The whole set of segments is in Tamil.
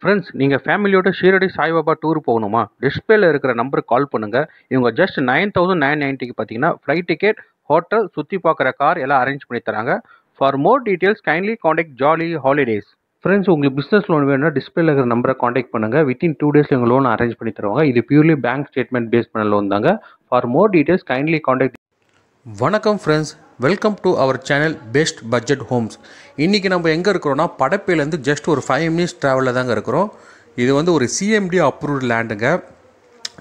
ஃப்ரெண்ட்ஸ் நீங்கள் ஃபேமிலியோட ஷீரடி சாய்பாபா டூர் போகணுமா டிஸ்பிளேல இருக்கிற நம்பருக்கு கால் பண்ணுங்கள் இவங்க ஜஸ்ட் நைன் தௌசண்ட் நைன் நைன்ட்டிக்கு பார்த்தீங்கன்னா ஃப்ளைட் டிக்கெட் ஹோட்டல் சுற்றி பார்க்குற கார் எல்லாம் அரேஞ்ச் பண்ணி தராங்க for more details kindly contact jolly holidays friends உங்களுக்கு பிஸ்னஸ் லோன் வேணும்னா டிஸ்பிளேல இருக்கிற நம்பரை காண்டாக்ட் பண்ணுங்கள் வித்தின் டூ டேஸ் எங்கள் லோன் அரேஞ்ச் பண்ணி தருவாங்க இது பியூர்லி பேங்க் ஸ்டேட்மெண்ட் பேஸ் பண்ண லோன் தாங்க for more details kindly contact வணக்கம் friends welcome to our channel best budget homes இன்றைக்கி நம்ம எங்கே இருக்கிறோன்னா படப்பையிலேருந்து ஜஸ்ட் ஒரு ஃபைவ் மினிட்ஸ் ட்ராவலில் தாங்க இருக்கிறோம் இது வந்து ஒரு சிஎம்டி அப்ரூவ்டு லேண்டுங்க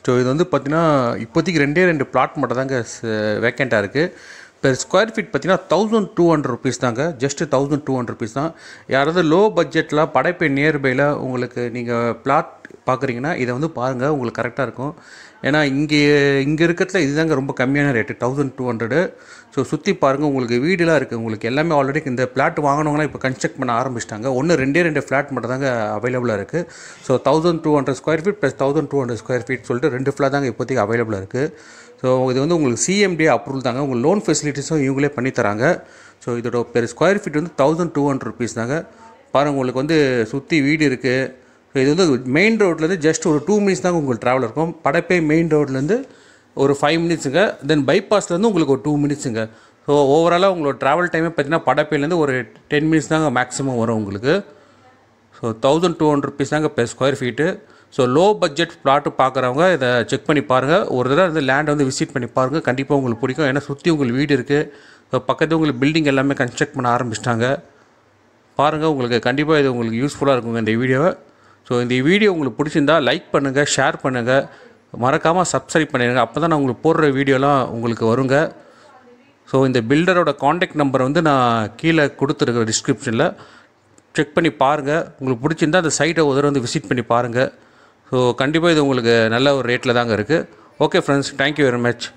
ஸோ இது வந்து பார்த்திங்கன்னா இப்போதைக்கு ரெண்டே ரெண்டு பிளாட் மட்டும் தாங்க வேக்கண்ட்டாக இருக்குது பெர் ஸ்கொயர் ஃபீட் பார்த்தீங்கன்னா தௌசண்ட் டூ ஹண்ட்ரட் ருபீஸ் தாங்க just thousand two hundred rupees தான் யாராவது லோ பட்ஜெட்டில் படைப்பை நியர்பையில் உங்களுக்கு நீங்கள் பிளாட் பார்க்குறீங்கன்னா இதை வந்து பாருங்கள் உங்களுக்கு கரெக்டாக இருக்கும் ஏன்னா இங்கே இங்கே இருக்கிறதுல இதுதாங்க ரொம்ப கம்மியான rate thousand two hundred so சுற்றி பாருங்கள் உங்களுக்கு வீடுலாம் இருக்குது உங்களுக்கு எல்லாமே ஆல்ரெடி இந்த ஃப்ளாட் வாங்கினவங்களாம் இப்போ கன்ஸ்ட்ரக்ட் பண்ண ஆரம்பிச்சிட்டாங்க ஒன்று ரெண்டே ரெண்டு ஃப்ளாட் மட்டும் தாங்க அவைலபிளாக இருக்குது so thousand two hundred square feet plus thousand two hundred square feet சொல்லிட்டு ரெண்டு ஃப்ளாட் தாங்க இப்போதைக்கு அவைலபிளாக இருக்குது ஸோ இது வந்து உங்களுக்கு சிஎம்டி அப்ரூவல் தாங்க உங்கள் லோன் ஃபெசிலிட்டிஸும் இவங்களே பண்ணி தராங்க ஸோ இதோட பெரு ஸ்கொயர் ஃபீட் வந்து தௌசண்ட் டூ ஹண்ட்ரட் ருபீஸ் தாங்க பாருங்கள் உங்களுக்கு வந்து சுற்றி வீடு இருக்குது இது வந்து மெயின் ரோட்லேருந்து ஜஸ்ட் ஒரு டூ மினிட்ஸ் தான் உங்களுக்கு ட்ராவல் இருக்கும் படப்பே மெயின் ரோட்லேருந்து ஒரு ஃபைவ் மினிட்ஸுங்க தென் பைபாஸ்லேருந்து உங்களுக்கு ஒரு டூ மினிட்ஸுங்க ஸோ ஓவராலாக உங்களோட ட்ராவல் டைமே பார்த்தீங்கன்னா படப்பையிலேருந்து ஒரு டென் மினிட்ஸ் தாங்க மேக்ஸிமம் வரும் உங்களுக்கு so thousand two hundred rupees தாங்க per square feet so low budget plot பார்க்குறவங்க இதை செக் பண்ணி பாருங்கள் ஒரு தடவை வந்து லேண்டை வந்து விசிட் பண்ணி பாருங்கள் கண்டிப்பாக உங்களுக்கு பிடிக்கும் ஏன்னா சுற்றி உங்களுக்கு வீடு இருக்குது ஸோ பக்கத்து உங்களுக்கு பில்டிங் எல்லாமே கன்ஸ்ட்ரக்ட் பண்ண ஆரம்பிச்சிட்டாங்க பாருங்கள் உங்களுக்கு கண்டிப்பாக இது உங்களுக்கு யூஸ்ஃபுல்லாக இருக்குங்க இந்த வீடியோவை ஸோ இந்த வீடியோ உங்களுக்கு பிடிச்சிருந்தால் லைக் பண்ணுங்கள் ஷேர் பண்ணுங்கள் மறக்காமல் சப்ஸ்கிரைப் பண்ணிடுங்க அப்போ தான் நான் உங்களுக்கு போடுற வீடியோலாம் உங்களுக்கு வருங்க ஸோ இந்த பில்டரோட காண்டாக்ட் நம்பர் வந்து நான் கீழே கொடுத்துருக்குற டிஸ்கிரிப்ஷனில் செக் பண்ணி பாருங்கள் உங்களுக்கு பிடிச்சிருந்தால் அந்த சைட்டை ஒரு வந்து விசிட் பண்ணி பாருங்கள் ஸோ கண்டிப்பாக இது உங்களுக்கு நல்ல ஒரு ரேட்டில் தாங்க இருக்குது okay friends thank you very much